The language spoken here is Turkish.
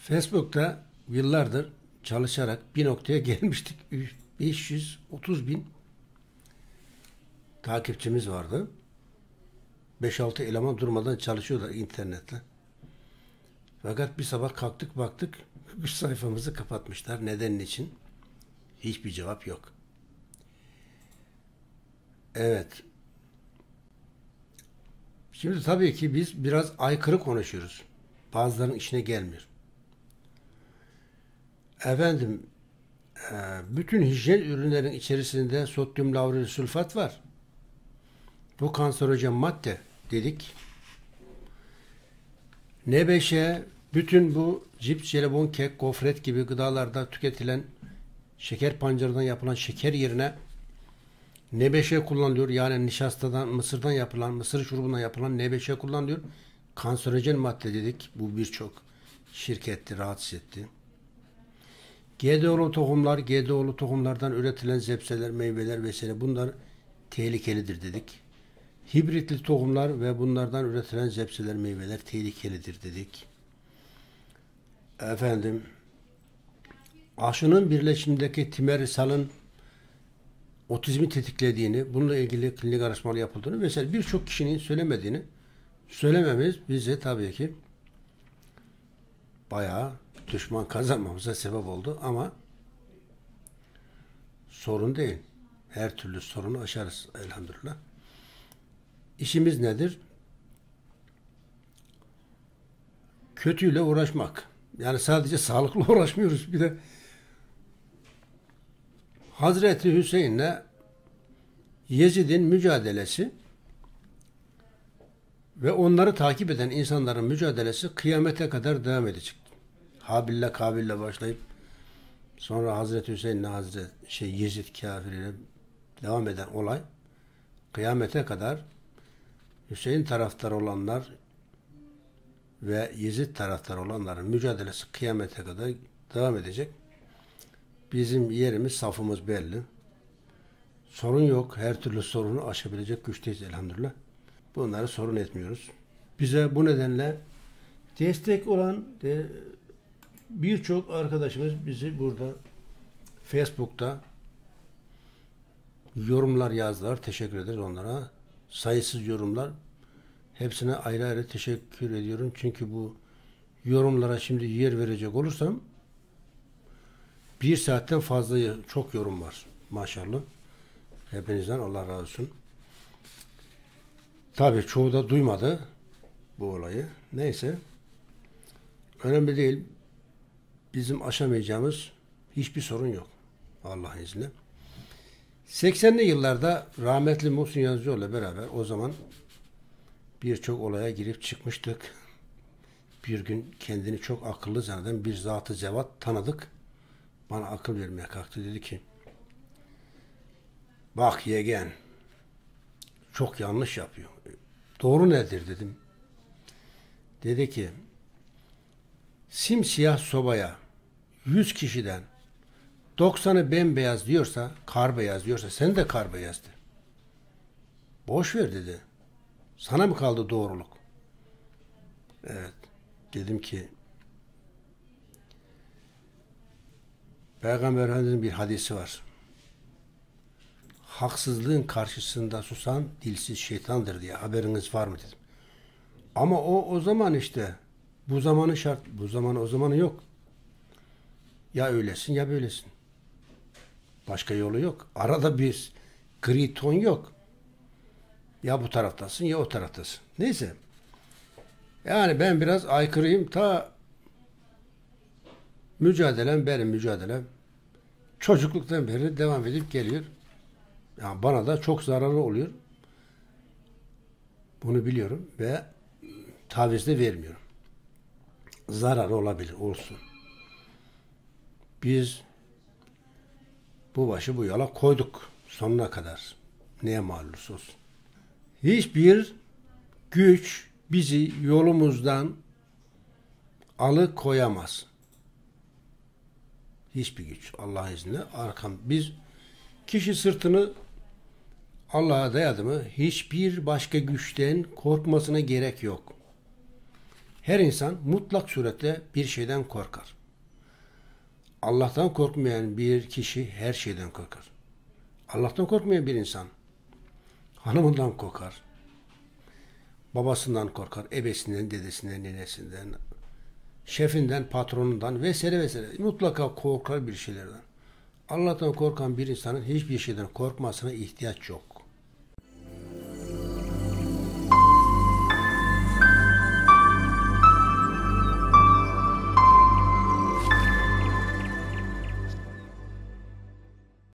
Facebook'ta yıllardır çalışarak bir noktaya gelmiştik. 530 bin takipçimiz vardı. 5-6 eleman durmadan çalışıyorlar internette. Fakat bir sabah kalktık baktık üst sayfamızı kapatmışlar. Neden için? Hiçbir cevap yok. Evet. Şimdi tabii ki biz biraz aykırı konuşuyoruz. Bazılarının işine gelmiyor efendim e, bütün hijyen ürünlerin içerisinde sodyum lauril sülfat var. Bu kanserojen madde dedik. Nebeşe, bütün bu cips, jelibon, kek, gofret gibi gıdalarda tüketilen şeker pancarından yapılan şeker yerine nebeşe kullanılıyor. Yani nişastadan, mısırdan yapılan, mısır şurubundan yapılan nebeşe kullanılıyor. Kanserojen madde dedik. Bu birçok şirketti, rahatsız etti. GDO'lu tohumlar, GDO'lu tohumlardan üretilen zepseler, meyveler vesaire bunlar tehlikelidir dedik. Hibritli tohumlar ve bunlardan üretilen zepseler, meyveler tehlikelidir dedik. Efendim, aşının birleşimindeki timerisalın otizmi tetiklediğini, bununla ilgili klinik araştırmalar yapıldığını vesaire birçok kişinin söylemediğini söylememiz bize tabii ki bayağı düşman kazanmamıza sebep oldu ama sorun değil. Her türlü sorunu aşarız elhamdülillah. İşimiz nedir? Kötüyle uğraşmak. Yani sadece sağlıklı uğraşmıyoruz. Bir de Hazreti Hüseyin'le Yezid'in mücadelesi ve onları takip eden insanların mücadelesi kıyamete kadar devam edecek. Habil'le Kabil'le başlayıp sonra Hazreti Hüseyin'le Hazret şey Yezid kafiriyle devam eden olay kıyamete kadar Hüseyin taraftar olanlar ve Yezid taraftar olanların mücadelesi kıyamete kadar devam edecek. Bizim yerimiz, safımız belli. Sorun yok. Her türlü sorunu aşabilecek güçteyiz elhamdülillah. Bunları sorun etmiyoruz. Bize bu nedenle destek olan de, birçok arkadaşımız bizi burada Facebook'ta yorumlar yazdılar. Teşekkür ederiz onlara. Sayısız yorumlar. Hepsine ayrı ayrı teşekkür ediyorum. Çünkü bu yorumlara şimdi yer verecek olursam bir saatten fazla çok yorum var maşallah. Hepinizden Allah razı olsun. Tabii çoğu da duymadı bu olayı. Neyse. Önemli değil bizim aşamayacağımız hiçbir sorun yok. Allah'ın izniyle. 80'li yıllarda rahmetli Muhsin Yazıcıoğlu'la beraber o zaman birçok olaya girip çıkmıştık. Bir gün kendini çok akıllı zanneden bir zatı cevat tanıdık. Bana akıl vermeye kalktı. Dedi ki bak yegen çok yanlış yapıyor. Doğru nedir dedim. Dedi ki simsiyah sobaya 100 kişiden 90'ı bembeyaz diyorsa, kar beyaz diyorsa sen de kar beyazdı. Boş ver dedi. Sana mı kaldı doğruluk? Evet. Dedim ki Peygamber Efendimiz'in bir hadisi var. Haksızlığın karşısında susan dilsiz şeytandır diye haberiniz var mı dedim. Ama o o zaman işte bu zamanı şart, bu zamanı o zamanı yok. Ya öylesin ya böylesin. Başka yolu yok. Arada bir gri ton yok. Ya bu taraftasın ya o taraftasın. Neyse. Yani ben biraz aykırıyım. Ta mücadelem benim mücadelem. Çocukluktan beri devam edip geliyor. Yani bana da çok zararlı oluyor. Bunu biliyorum ve taviz de vermiyorum. Zararı olabilir, olsun biz bu başı bu yola koyduk sonuna kadar. Neye mal olsun. Hiçbir güç bizi yolumuzdan alıkoyamaz. Hiçbir güç Allah'ın izniyle arkam. Biz kişi sırtını Allah'a dayadı mı hiçbir başka güçten korkmasına gerek yok. Her insan mutlak suretle bir şeyden korkar. Allah'tan korkmayan bir kişi her şeyden korkar. Allah'tan korkmayan bir insan hanımından korkar. Babasından korkar, ebesinden, dedesinden, ninesinden, şefinden, patronundan vesaire vesaire. Mutlaka korkar bir şeylerden. Allah'tan korkan bir insanın hiçbir şeyden korkmasına ihtiyaç yok.